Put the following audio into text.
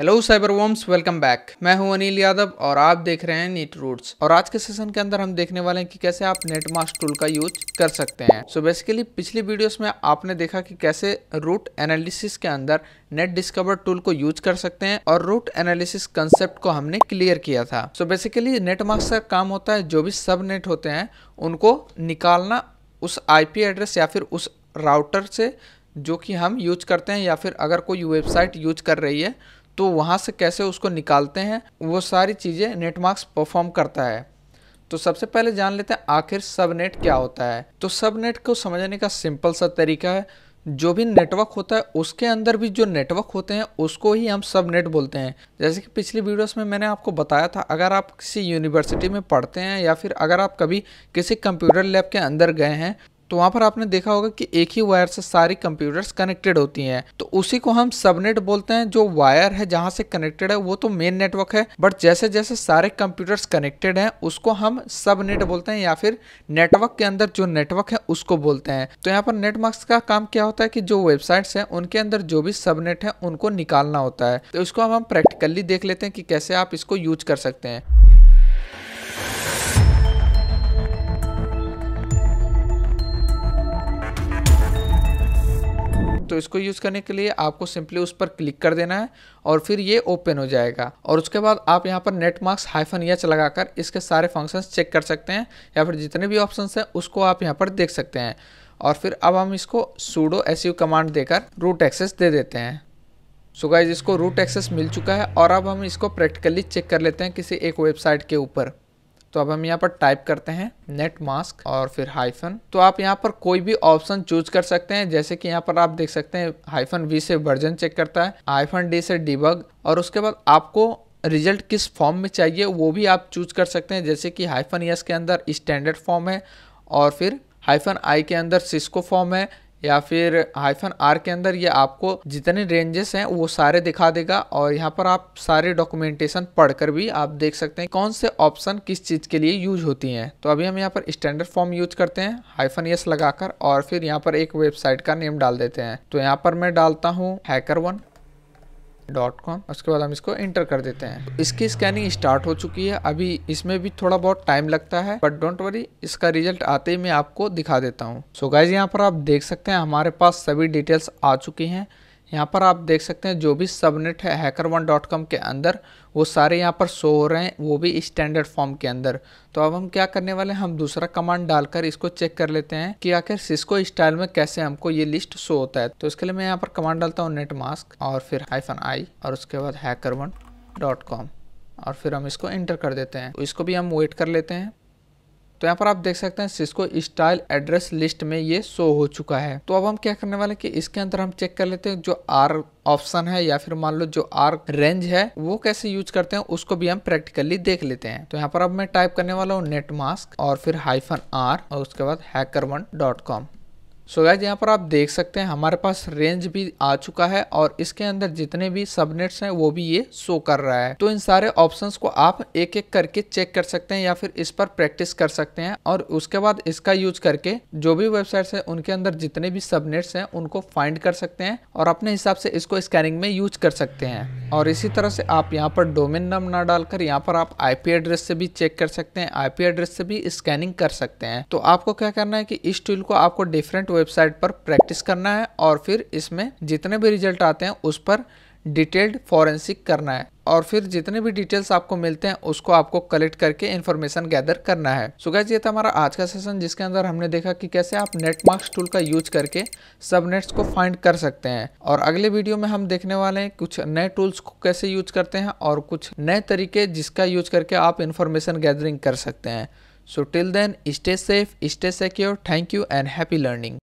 hello cyber worms welcome back मैं हूं अनिल यादव और आप देख रहे हैं नीट रूट्स और आज के सेशन के अंदर हम देखने वाले हैं कि कैसे आप नेट मास्क टूल का यूज कर सकते हैं सो so बेसिकली पिछली वीडियोस में आपने देखा कि कैसे रूट एनालिसिस के अंदर नेट डिस्कवर टूल को यूज कर सकते हैं और रूट एनालिसिस कंसेप्ट को हमने क्लियर किया था सो बेसिकली नेट मास्क का काम होता है जो भी सब नेट होते हैं उनको निकालना उस आई एड्रेस या फिर उस राउटर से जो कि हम यूज करते हैं या फिर अगर कोई वेबसाइट यूज कर रही है तो वहाँ से कैसे उसको निकालते हैं वो सारी चीज़ें नेटमार्क्स परफॉर्म करता है तो सबसे पहले जान लेते हैं आखिर सबनेट क्या होता है तो सबनेट को समझने का सिंपल सा तरीका है जो भी नेटवर्क होता है उसके अंदर भी जो नेटवर्क होते हैं उसको ही हम सब नेट बोलते हैं जैसे कि पिछली वीडियोस में मैंने आपको बताया था अगर आप किसी यूनिवर्सिटी में पढ़ते हैं या फिर अगर आप कभी किसी कंप्यूटर लैब के अंदर गए हैं तो वहाँ पर आपने देखा होगा कि एक ही वायर से सारी कंप्यूटर्स कनेक्टेड होती हैं तो उसी को हम सबनेट बोलते हैं जो वायर है जहाँ से कनेक्टेड है वो तो मेन नेटवर्क है बट जैसे जैसे सारे कंप्यूटर्स कनेक्टेड हैं उसको हम सबनेट बोलते हैं या फिर नेटवर्क के अंदर जो नेटवर्क है उसको बोलते हैं तो यहाँ पर नेटवर्क का काम क्या होता है कि जो वेबसाइट्स हैं उनके अंदर जो भी सबनेट है उनको निकालना होता है तो इसको हम हम प्रैक्टिकली देख लेते हैं कि कैसे आप इसको यूज कर सकते हैं तो इसको यूज़ करने के लिए आपको सिंपली उस पर क्लिक कर देना है और फिर ये ओपन हो जाएगा और उसके बाद आप यहाँ पर नेट मार्क्स हाइफन यच लगाकर इसके सारे फंक्शंस चेक कर सकते हैं या फिर जितने भी ऑप्शन हैं उसको आप यहाँ पर देख सकते हैं और फिर अब हम इसको सूडो एस कमांड देकर रूट एक्सेस दे देते हैं सो इसको रूट एक्सेस मिल चुका है और अब हम इसको प्रैक्टिकली चेक कर लेते हैं किसी एक वेबसाइट के ऊपर तो अब हम यहाँ पर टाइप करते हैं नेट मास्क और फिर हाइफन तो आप यहाँ पर कोई भी ऑप्शन चूज कर सकते हैं जैसे कि यहाँ पर आप देख सकते हैं हाइफन वी से वर्जन चेक करता है हाइफन डी से डिबग और उसके बाद आपको रिजल्ट किस फॉर्म में चाहिए वो भी आप चूज कर सकते हैं जैसे कि हाइफन यस के अंदर स्टैंडर्ड फॉर्म है और फिर हाइफन आई के अंदर सिस्को फॉर्म है या फिर हाइफन आर के अंदर ये आपको जितने रेंजेस हैं वो सारे दिखा देगा और यहाँ पर आप सारे डॉक्यूमेंटेशन पढ़कर भी आप देख सकते हैं कौन से ऑप्शन किस चीज़ के लिए यूज होती हैं तो अभी हम यहाँ पर स्टैंडर्ड फॉर्म यूज करते हैं हाइफन यस लगाकर और फिर यहाँ पर एक वेबसाइट का नेम डाल देते हैं तो यहाँ पर मैं डालता हूँ हैकर वन डॉट कॉम उसके बाद हम इसको एंटर कर देते हैं इसकी स्कैनिंग स्टार्ट हो चुकी है अभी इसमें भी थोड़ा बहुत टाइम लगता है बट डोंट वरी इसका रिजल्ट आते ही मैं आपको दिखा देता हूँ सो गाइज यहाँ पर आप देख सकते हैं हमारे पास सभी डिटेल्स आ चुकी हैं यहाँ पर आप देख सकते हैं जो भी सबनेट है हैकर वन डॉट कॉम के अंदर वो सारे यहाँ पर शो हो रहे हैं वो भी स्टैंडर्ड फॉर्म के अंदर तो अब हम क्या करने वाले हैं हम दूसरा कमांड डालकर इसको चेक कर लेते हैं कि आखिर सिस्को स्टाइल में कैसे हमको ये लिस्ट शो होता है तो इसके लिए मैं यहाँ पर कमांड डालता हूँ नेट मास्क और फिर हाइफन आई और उसके बाद हैकर वन डॉट कॉम और फिर हम इसको इंटर कर देते हैं इसको भी हम वेट कर लेते हैं तो यहाँ पर आप देख सकते हैं सिस्को स्टाइल एड्रेस लिस्ट में ये शो हो चुका है तो अब हम क्या करने वाले कि इसके अंदर हम चेक कर लेते हैं जो आर ऑप्शन है या फिर मान लो जो आर रेंज है वो कैसे यूज करते हैं उसको भी हम प्रैक्टिकली देख लेते हैं तो यहाँ पर अब मैं टाइप करने वाला हूँ नेट मास्क और फिर हाइफन आर और उसके बाद hacker one dot com so guys यहाँ पर आप देख सकते हैं हमारे पास रेंज भी आ चुका है और इसके अंदर जितने भी सबनेट्स हैं वो भी ये शो कर रहा है तो इन सारे ऑप्शंस को आप एक एक करके चेक कर सकते हैं या फिर इस पर प्रैक्टिस कर सकते हैं और उसके बाद इसका यूज करके जो भी वेबसाइट्स हैं उनके अंदर जितने भी सबनेट्स हैं उनको फाइंड कर सकते हैं और अपने हिसाब से इसको स्कैनिंग में यूज कर सकते हैं और इसी तरह से आप यहाँ पर डोमेन नाम ना डालकर यहाँ पर आप आईपी एड्रेस से भी चेक कर सकते हैं आईपी एड्रेस से भी स्कैनिंग कर सकते हैं तो आपको क्या करना है कि इस टूल को आपको डिफरेंट वेबसाइट पर प्रैक्टिस करना है और फिर इसमें जितने भी रिजल्ट आते हैं उस पर डिटेल्ड फॉरेंसिक करना है और फिर जितने भी डिटेल्स आपको मिलते हैं उसको आपको कलेक्ट करके इन्फॉर्मेशन गैदर करना है सो so ये था हमारा आज का सेशन जिसके अंदर हमने देखा कि कैसे आप नेटमार्क्स टूल का यूज करके सबनेट्स को फाइंड कर सकते हैं और अगले वीडियो में हम देखने वाले हैं कुछ नए टूल्स को कैसे यूज करते हैं और कुछ नए तरीके जिसका यूज करके आप इन्फॉर्मेशन गैदरिंग कर सकते हैं so till then stay safe stay secure thank you and happy learning